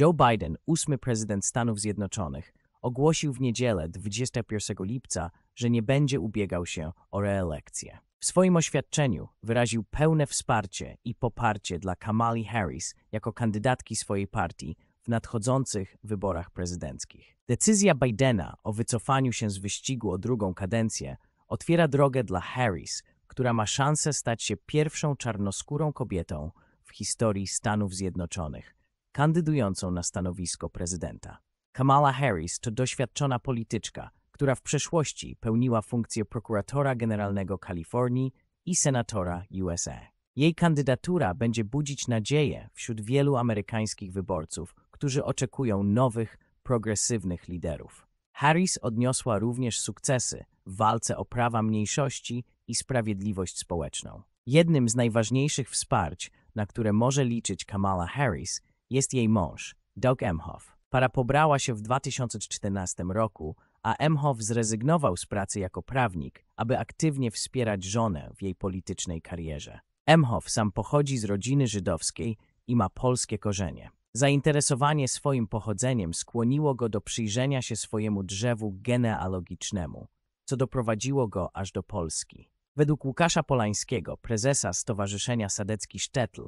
Joe Biden, ósmy prezydent Stanów Zjednoczonych, ogłosił w niedzielę 21 lipca, że nie będzie ubiegał się o reelekcję. W swoim oświadczeniu wyraził pełne wsparcie i poparcie dla Kamali Harris jako kandydatki swojej partii w nadchodzących wyborach prezydenckich. Decyzja Bidena o wycofaniu się z wyścigu o drugą kadencję otwiera drogę dla Harris, która ma szansę stać się pierwszą czarnoskórą kobietą w historii Stanów Zjednoczonych, kandydującą na stanowisko prezydenta. Kamala Harris to doświadczona polityczka, która w przeszłości pełniła funkcję prokuratora generalnego Kalifornii i senatora USA. Jej kandydatura będzie budzić nadzieję wśród wielu amerykańskich wyborców, którzy oczekują nowych, progresywnych liderów. Harris odniosła również sukcesy w walce o prawa mniejszości i sprawiedliwość społeczną. Jednym z najważniejszych wsparć, na które może liczyć Kamala Harris, jest jej mąż, Doug Emhoff. Para pobrała się w 2014 roku, a Emhoff zrezygnował z pracy jako prawnik, aby aktywnie wspierać żonę w jej politycznej karierze. Emhoff sam pochodzi z rodziny żydowskiej i ma polskie korzenie. Zainteresowanie swoim pochodzeniem skłoniło go do przyjrzenia się swojemu drzewu genealogicznemu, co doprowadziło go aż do Polski. Według Łukasza Polańskiego, prezesa Stowarzyszenia Sadecki Sztetl,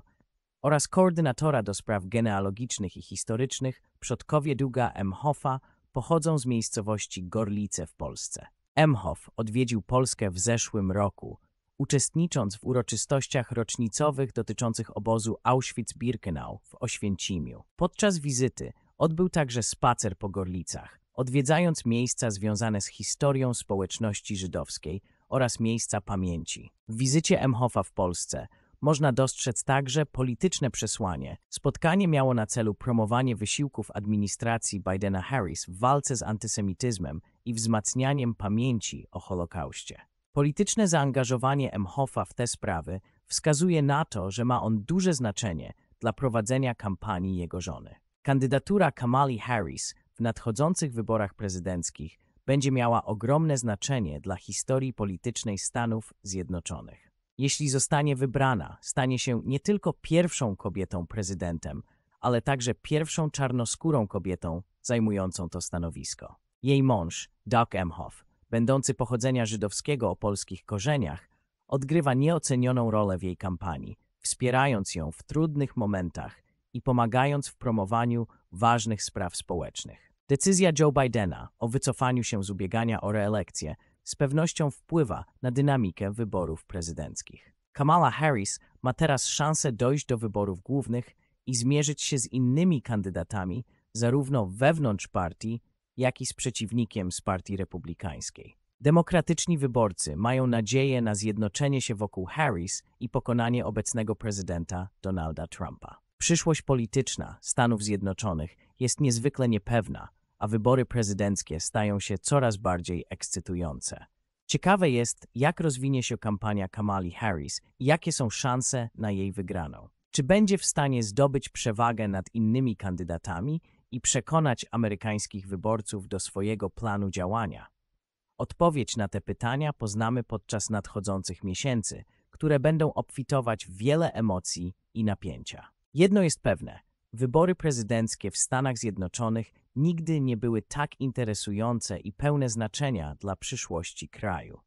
oraz koordynatora do spraw genealogicznych i historycznych, przodkowie Duga Emhoffa pochodzą z miejscowości Gorlice w Polsce. Emhoff odwiedził Polskę w zeszłym roku, uczestnicząc w uroczystościach rocznicowych dotyczących obozu Auschwitz-Birkenau w Oświęcimiu. Podczas wizyty odbył także spacer po Gorlicach, odwiedzając miejsca związane z historią społeczności żydowskiej oraz miejsca pamięci. W wizycie Emhoffa w Polsce – można dostrzec także polityczne przesłanie. Spotkanie miało na celu promowanie wysiłków administracji Bidena-Harris w walce z antysemityzmem i wzmacnianiem pamięci o Holokauście. Polityczne zaangażowanie Emhoffa w te sprawy wskazuje na to, że ma on duże znaczenie dla prowadzenia kampanii jego żony. Kandydatura Kamali Harris w nadchodzących wyborach prezydenckich będzie miała ogromne znaczenie dla historii politycznej Stanów Zjednoczonych. Jeśli zostanie wybrana, stanie się nie tylko pierwszą kobietą prezydentem, ale także pierwszą czarnoskórą kobietą zajmującą to stanowisko. Jej mąż, Doug Emhoff, będący pochodzenia żydowskiego o polskich korzeniach, odgrywa nieocenioną rolę w jej kampanii, wspierając ją w trudnych momentach i pomagając w promowaniu ważnych spraw społecznych. Decyzja Joe Bidena o wycofaniu się z ubiegania o reelekcję z pewnością wpływa na dynamikę wyborów prezydenckich. Kamala Harris ma teraz szansę dojść do wyborów głównych i zmierzyć się z innymi kandydatami, zarówno wewnątrz partii, jak i z przeciwnikiem z partii republikańskiej. Demokratyczni wyborcy mają nadzieję na zjednoczenie się wokół Harris i pokonanie obecnego prezydenta Donalda Trumpa. Przyszłość polityczna Stanów Zjednoczonych jest niezwykle niepewna, a wybory prezydenckie stają się coraz bardziej ekscytujące. Ciekawe jest, jak rozwinie się kampania Kamali Harris i jakie są szanse na jej wygraną. Czy będzie w stanie zdobyć przewagę nad innymi kandydatami i przekonać amerykańskich wyborców do swojego planu działania? Odpowiedź na te pytania poznamy podczas nadchodzących miesięcy, które będą obfitować w wiele emocji i napięcia. Jedno jest pewne: wybory prezydenckie w Stanach Zjednoczonych nigdy nie były tak interesujące i pełne znaczenia dla przyszłości kraju.